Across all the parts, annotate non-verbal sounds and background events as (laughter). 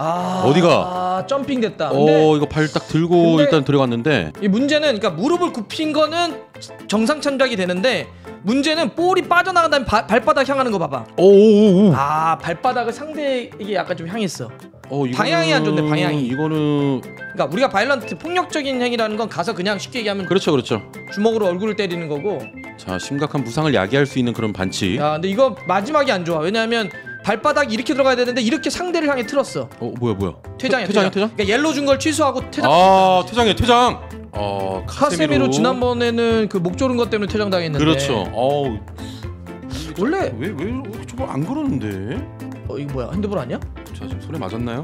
아, 어디가? 아, 점핑 됐다. 어 이거 발 딱 들고 근데- 일단 들어갔는데 이 문제는 그러니까 무릎을 굽힌 거는 정상 참작이 되는데 문제는 볼이 빠져나간 다음에 바- 발바닥 향하는 거 봐봐. 오오오 어, 아 발바닥을 상대에게 약간 좀 향했어. 어, 방향이 안 좋네, 방향이. 이거는 그러니까 우리가 바이런트 폭력적인 행위라는 건 가서 그냥 쉽게 얘기하면 그렇죠 그렇죠 주먹으로 얼굴을 때리는 거고. 자 심각한 부상을 야기할 수 있는 그런 반칙 야 근데 이거 마지막이 안 좋아. 왜냐하면 발바닥 이렇게 들어가야 되는데 이렇게 상대를 향해 틀었어. 어 뭐야 뭐야? 퇴장이야 퇴, 장 퇴장. 퇴장? 그러니까 옐로 준 걸 취소하고 퇴장. 아 퇴장이야 퇴장. 어 카세미로. 카세미로 지난번에는 그 목 조른 것 때문에 퇴장 당했는데. 그렇죠. 어우. 원래 왜왜 왜, 저거 안 그러는데? 어 이거 뭐야 핸드볼 아니야? 자 지금 손에 맞았나요?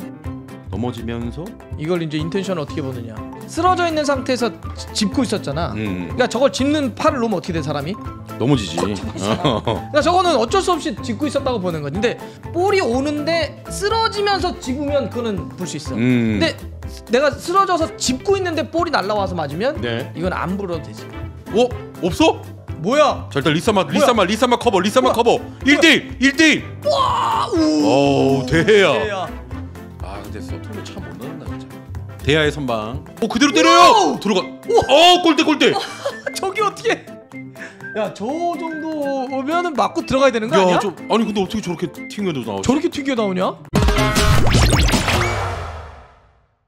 넘어지면서 이걸 이제 인텐션 어떻게 보느냐 쓰러져 있는 상태에서 짚고 있었잖아 음. 그러니까 저걸 짚는 팔을 놓으면 어떻게 돼 사람이? 넘어지지. 어. 그러니까 저거는 어쩔 수 없이 짚고 있었다고 보는 거지. 근데 볼이 오는데 쓰러지면서 짚으면 그는볼 수 있어. 음. 근데 내가 쓰러져서 짚고 있는데 볼이 날라와서 맞으면 네. 이건 안 불어도 되지. 어? 없어? 뭐야? 절대 리사마 리사마 리사마 커버 리사마 뭐야? 커버 1대1 1대1 와! 우! 오, 대야. 아, 근데 서툴러 참못 넣는다 진짜. 대야의 선방. 오, 어, 그대로 때려요. 들어가. 오, 어, 골대 골대. (laughs) 저기 어떻게? 야저 정도면은 맞고 들어가야 되는 거 아니야? 저, 아니 근데 어떻게 저렇게 튕겨 나오지? 저렇게 튕겨 나오냐?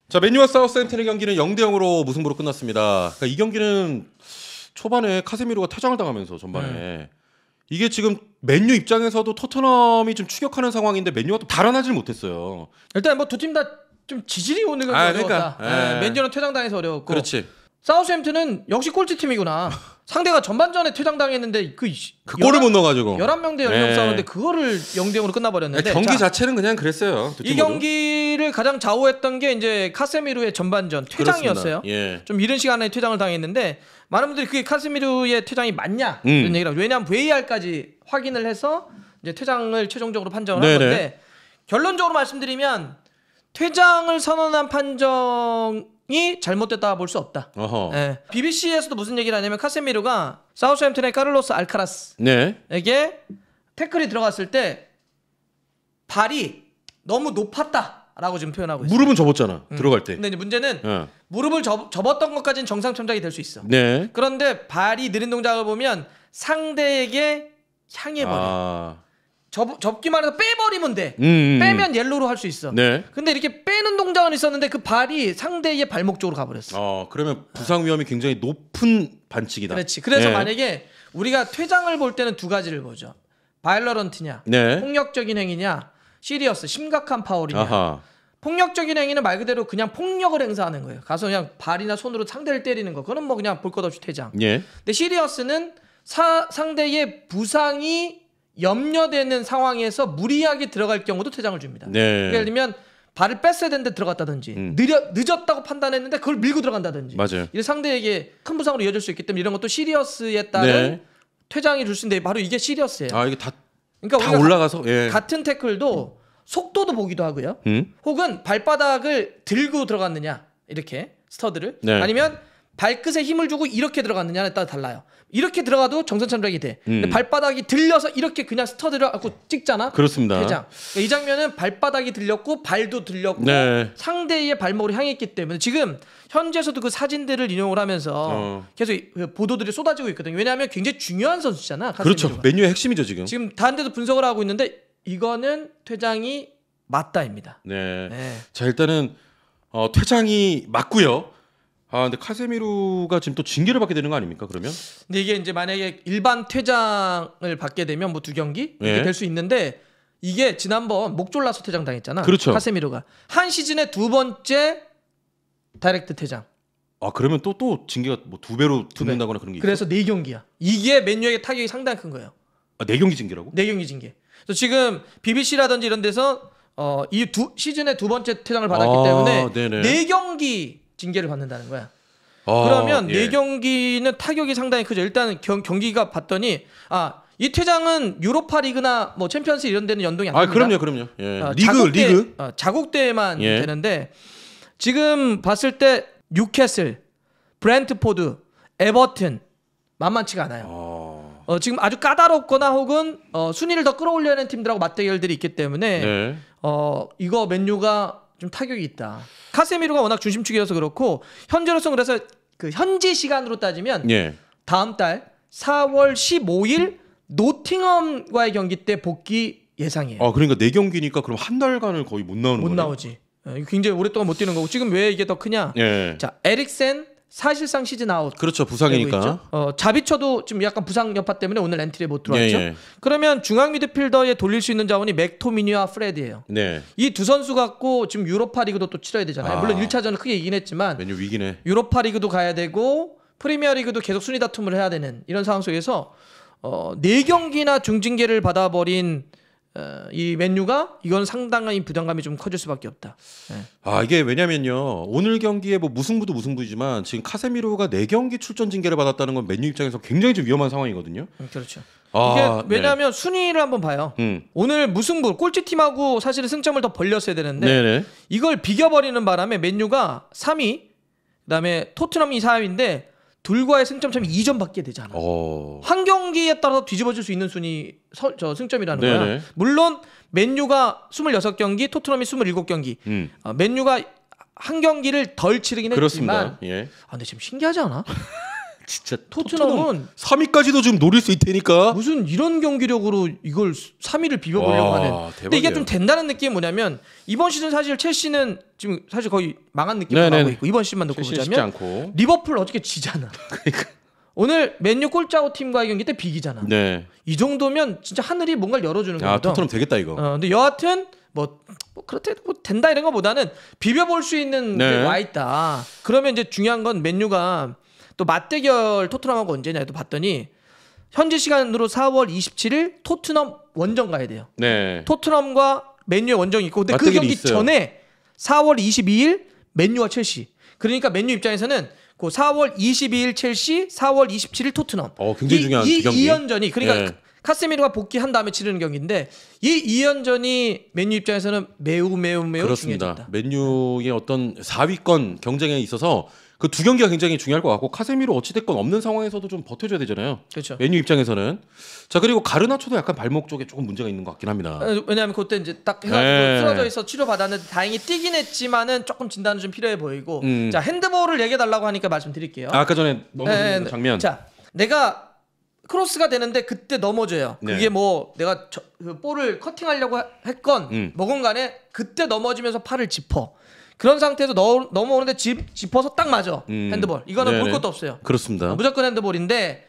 자 맨유와 사우스햄튼의 경기는 0 대 0으로 무승부로 끝났습니다. 그러니까 이 경기는 초반에 카세미로가 퇴장을 당하면서 전반에 네. 이게 지금 맨유 입장에서도 토트넘이 좀 추격하는 상황인데 맨유가 또 달아나질 못했어요. 일단 뭐 두 팀 다 좀 지질이 오는 건 아, 어 맨유는 퇴장당해서 어려웠고. 그렇지. 사우스햄튼은 역시 꼴찌 팀이구나. (laughs) 상대가 전반전에 퇴장당했는데 그, 그 골을 못 넣어가지고 11명 대 10명 네. 싸우는데 그거를 0대0으로 끝나버렸는데 경기 자, 자체는 그냥 그랬어요 이 경기를 가장 좌우했던 게 이제 카세미루의 전반전 퇴장이었어요 예. 좀 이른 시간에 퇴장을 당했는데 많은 분들이 그게 카세미루의 퇴장이 맞냐 음. 이런 얘기를 왜냐하면 VAR까지 확인을 해서 이제 퇴장을 최종적으로 판정을 한 건데 결론적으로 말씀드리면 퇴장을 선언한 판정이 잘못됐다 볼 수 없다. 어허. 예. BBC에서도 무슨 얘기를 하냐면 카세미로가 사우스햄튼의 카를로스 알카라스에게 네. 태클이 들어갔을 때 발이 너무 높았다라고 지금 표현하고 있어요. 무릎은 접었잖아. 음. 들어갈 때. 근데 이제 문제는 어. 무릎을 접, 접었던 것까지는 정상 참작이 될 수 있어. 네. 그런데 발이 느린 동작을 보면 상대에게 향해 버려. 아. 접, 접기만 해서 빼버리면 돼. 음. 음, 음. 빼면 옐로로 할 수 있어. 네. 근데 이렇게 빼는 동작은 있었는데 그 발이 상대의 발목 쪽으로 가버렸어. 어, 그러면 부상 위험이 굉장히 높은 반칙이다. 그렇지. 그래서 네. 만약에 우리가 퇴장을 볼 때는 두 가지를 보죠. 바이러런트냐, 네. 폭력적인 행위냐, 시리어스, 심각한 파울이냐. 아하. 폭력적인 행위는 말 그대로 그냥 폭력을 행사하는 거예요. 가서 그냥 발이나 손으로 상대를 때리는 거. 그거는 뭐 그냥 볼 것 없이 퇴장. 예. 근데 시리어스는 사, 상대의 부상이 염려되는 상황에서 무리하게 들어갈 경우도 퇴장을 줍니다. 네. 예를 들면 발을 뺐어야 되는데 들어갔다든지 음. 느려 늦었다고 판단했는데 그걸 밀고 들어간다든지 맞아요. 이 상대에게 큰 부상으로 이어질 수 있기 때문에 이런 것도 시리어스에 따른 네. 퇴장이 줄수 있는데 바로 이게 시리어스예요. 아 이게 다 그러니까 다 올라가서 예. 같은 태클도 음. 속도도 보기도 하고요. 음? 혹은 발바닥을 들고 들어갔느냐 이렇게 스터드를 네. 아니면 발끝에 힘을 주고 이렇게 들어갔느냐에 따라 달라요. 이렇게 들어가도 정선참작이 돼. 음. 발바닥이 들려서 이렇게 그냥 스터드를 갖고 찍잖아. 그렇습니다. 대장. 그러니까 이 장면은 발바닥이 들렸고 발도 들렸고 네. 상대의 발목으로 향했기 때문에 지금 현재에서도 그 사진들을 인용을 하면서 어. 계속 그 보도들이 쏟아지고 있거든요. 왜냐하면 굉장히 중요한 선수잖아. 그렇죠. 메뉴의 핵심이죠 지금. 지금 다른 데도 분석을 하고 있는데 이거는 퇴장이 맞다입니다. 네. 네. 자 일단은 어, 퇴장이 맞고요. 아 근데 카세미루가 지금 또 징계를 받게 되는 거 아닙니까 그러면? 근데 이게 이제 만약에 일반 퇴장을 받게 되면 뭐 두 경기 이게 예. 네. 될수 있는데 이게 지난번 목 졸라서 퇴장 당했잖아. 그렇죠. 카세미루가 한 시즌에 두 번째 다이렉트 퇴장. 아 그러면 또 또 징계가 뭐 두 배로 붙는다거나 그런 게 있어? 그래서 네 경기야. 이게 맨유에게 타격이 상당히 큰 거예요. 아 네 경기 징계라고? 네 경기 징계. 그래서 지금 BBC라든지 이런 데서 어 이 두 시즌에 두 번째 퇴장을 받았기 아, 때문에 네네. 네 경기 징계를 받는다는 거야. 어, 그러면 예. 네 경기는 타격이 상당히 크죠. 일단 경, 경기가 봤더니 아이 퇴장은 유로파 리그나 뭐 챔피언스 이런 데는 연동이 안 아, 됩니다. 아 그럼요, 그럼요. 예. 어, 리그 자국대, 리그 어, 자국대만 예. 되는데 지금 봤을 때 뉴캐슬, 브랜트포드, 에버튼 만만치가 않아요. 어... 어, 지금 아주 까다롭거나 혹은 어, 순위를 더 끌어올려야 하는 팀들하고 맞대결들이 있기 때문에 네. 어, 이거 맨유가 좀 타격이 있다. 카세미로가 워낙 중심축이어서 그렇고 현재로서 그래서 그 현지 시간으로 따지면 예. 다음 달 4월 15일 노팅엄과의 경기 때 복귀 예상이에요. 아 그러니까 내 네 경기니까 그럼 한 달간을 거의 못 나오는 거못 예 나오지. 굉장히 오랫동안 못 뛰는 거고 지금 왜 이게 더 크냐? 예. 자 에릭센, 사실상 시즌 아웃. 그렇죠. 부상이니까. 어, 자비쳐도 지금 약간 부상 여파 때문에 오늘 엔트리에 못 들어왔죠. 예, 예. 그러면 중앙 미드필더에 돌릴 수 있는 자원이 맥토미니와 프레디예요. 네. 이 두 선수 갖고 지금 유로파 리그도 또 치러야 되잖아요. 아. 물론 1차전은 크게 이긴 했지만 메뉴 위기네. 유로파 리그도 가야 되고 프리미어 리그도 계속 순위 다툼을 해야 되는 이런 상황 속에서 어, 4경기나 중징계를 받아버린 어, 이 맨유가 이건 상당한 부담감이 좀 커질 수밖에 없다. 네. 아 이게 왜냐면요 오늘 경기에 뭐 무승부도 무승부지만 지금 카세미로가 4 경기 출전 징계를 받았다는 건 맨유 입장에서 굉장히 좀 위험한 상황이거든요. 음, 그렇죠. 아, 이게 네. 왜냐하면 네. 순위를 한번 봐요. 음. 오늘 무승부 꼴찌 팀하고 사실은 승점을 더 벌렸어야 되는데 네네. 이걸 비겨버리는 바람에 맨유가 3위, 그다음에 토트넘이 4위인데 둘과의 승점 차이 2점 받게 되잖아. 어... 한 경기에 따라서 뒤집어질 수 있는 순위 서, 저 승점이라는 네네. 거야. 물론 맨유가 26경기, 토트넘이 27경기. 음. 어, 맨유가 한 경기를 덜 치르긴 했지만 그렇습니다. 예. 아 근데 지금 신기하지 않아? 진짜 토트넘은 3위까지도 지금 노릴 수 있다니까. 무슨 이런 경기력으로 이걸 3위를 비벼보려고 와, 하는. 대박이야. 근데 이게 좀 된다는 느낌이 뭐냐면 이번 시즌 사실 첼시는 지금 사실 거의 망한 느낌을 하고 네, 네, 네. 있고 이번 시즌만 놓고 보자면 리버풀 어떻게 지잖아. (laughs) 그러니까. 오늘 맨유 골짜고 팀과의 경기 때 비기잖아. 네. 이 정도면 진짜 하늘이 뭔가를 열어주는 아, 거거든. 아 토트넘 되겠다 이거. 어, 근데 여하튼 뭐, 뭐 그렇대 뭐 된다 이런 거보다는 비벼볼 수 있는 네. 와 있다. 그러면 이제 중요한 건 맨유가 또 맞대결 토트넘하고 언제냐 해도 봤더니 현지 시간으로 4월 27일 토트넘 원정 가야 돼요. 네. 토트넘과 맨유의 원정이 있고 근데 그 경기 있어요. 전에 4월 22일 맨유와 첼시. 그러니까 맨유 입장에서는 그 4월 22일 첼시, 4월 27일 토트넘. 어, 굉장히 이, 중요한 이, 경기. 2연전이 그러니까 네. 카세미르가 복귀한 다음에 치르는 경기인데 이 2연전이 맨유 입장에서는 매우 매우 매우 그렇습니다. 중요합니다. 맨유의 어떤 4위권 경쟁에 있어서 그두 경기가 굉장히 중요할 것 같고 카세미로 어찌됐건 없는 상황에서도 좀 버텨줘야 되잖아요. 그렇죠. 메뉴 입장에서는 자 그리고 가르나초도 약간 발목 쪽에 조금 문제가 있는 것 같긴 합니다. 아, 왜냐하면 그때 이제 딱 해가지고 네. 쓰러져 있어 치료 받았는데 다행히 뛰긴 했지만은 조금 진단은 좀 필요해 보이고 음. 자 핸드볼을 얘기해 달라고 하니까 말씀드릴게요. 아, 까 전에 넘어진 네, 네, 네. 장면. 자 내가 크로스가 되는데 그때 넘어져요. 네. 그게 뭐 내가 저, 그 볼을 커팅하려고 했건 음. 뭐건 간에 그때 넘어지면서 팔을 짚어. 그런 상태에서 넣어, 넘어오는데 집, 짚어서 딱 맞아. 음. 핸드볼. 이거는 네네. 볼 것도 없어요. 그렇습니다. 무조건 핸드볼인데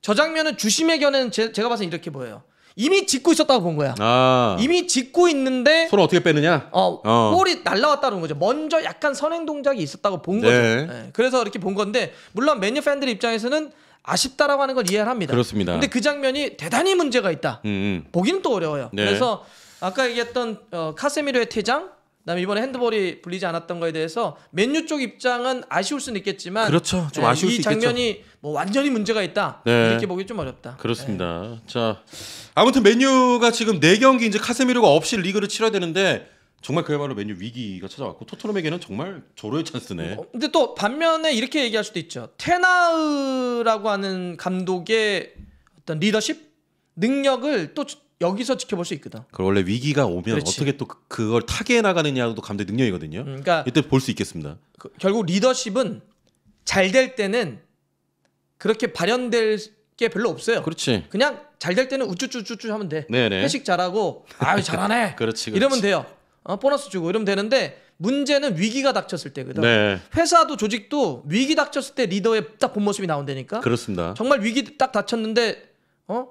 저 장면은 주심의 견은 제, 가 봤을 때 이렇게 보여요. 이미 짚고 있었다고 본 거야. 아. 이미 짚고 있는데 손을 어떻게 빼느냐? 어, 어. 볼이 날라왔다는 거죠. 먼저 약간 선행 동작이 있었다고 본 거죠. 네. 네. 그래서 이렇게 본 건데 물론 맨유 팬들 입장에서는 아쉽다라고 하는 걸 이해를 합니다. 그렇습니다. 근데 그 장면이 대단히 문제가 있다. 음. 음. 보기는 또 어려워요. 네. 그래서 아까 얘기했던 어, 카세미로의 퇴장 그다음에 이번에 핸드볼이 불리지 않았던 거에 대해서 맨유 쪽 입장은 아쉬울 수는 있겠지만 그렇죠. 좀 네, 아쉬울 이수 장면이 있겠죠. 뭐 완전히 문제가 있다. 네. 이렇게 보기 좀 어렵다. 그렇습니다. 네. 자, 아무튼 맨유가 지금 4경기 이제 카세미로가 없이 리그를 치러야 되는데 정말 그야말로 맨유 위기가 찾아왔고 토트넘에게는 정말 조로의 찬스네. 어, 근데 또 반면에 이렇게 얘기할 수도 있죠. 테나우라고 하는 감독의 어떤 리더십 능력을 또 여기서 지켜볼 수 있거든. 그 원래 위기가 오면 그렇지. 어떻게 또 그, 그걸 타개해 나가느냐도 감독 의 능력이거든요. 음, 그러니까 이때 볼 수 있겠습니다. 그, 결국 리더십은 잘 될 때는 그렇게 발현될 게 별로 없어요. 그렇지. 그냥 잘 될 때는 우쭈쭈쭈쭈 하면 돼. 네네. 회식 잘하고 아유 (laughs) 잘하네. 그렇지, 그렇지, 이러면 돼요. 어, 보너스 주고 이러면 되는데 문제는 위기가 닥쳤을 때거든. 네. 회사도 조직도 위기 닥쳤을 때 리더의 딱 본 모습이 나온다니까. 그렇습니다. 정말 위기 딱 닥쳤는데 어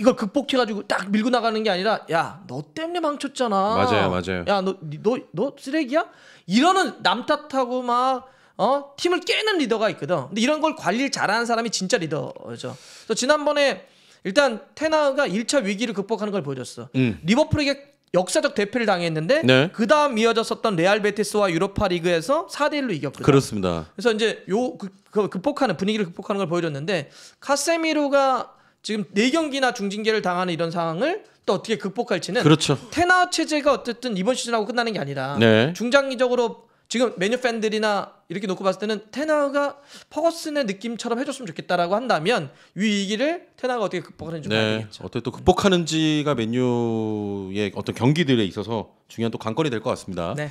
이걸 극복해가지고 딱 밀고 나가는 게 아니라 야 너 때문에 망쳤잖아. 맞아요, 맞아요. 야너너너 너, 너 쓰레기야? 이러는 남 탓하고 막 어? 팀을 깨는 리더가 있거든. 근데 이런 걸 관리를 잘하는 사람이 진짜 리더죠. 그래서 지난번에 일단 테나가 1차 위기를 극복하는 걸 보여줬어. 음. 리버풀에게 역사적 대패를 당했는데 네. 그다음 이어졌었던 레알 베티스와 유로파 리그에서 4대 1로 이겼거든요. 그렇습니다. 그래서 이제 요 그, 극복하는 분위기를 극복하는 걸 보여줬는데 카세미루가 지금 네경기나 중징계를 당하는 이런 상황을 또 어떻게 극복할지는 그렇죠. 테나 체제가 어쨌든 이번 시즌하고 끝나는 게 아니라 네. 중장기적으로 지금 메뉴 팬들이나 이렇게 놓고 봤을 때는 테나가 퍼거슨의 느낌처럼 해줬으면 좋겠다라고 한다면 위기를 테나가 어떻게 극복하는지 네. 봐야 겠죠 어떻게 또 극복하는지가 메뉴의 어떤 경기들에 있어서 중요한 또 관건이 될 것 같습니다. 네.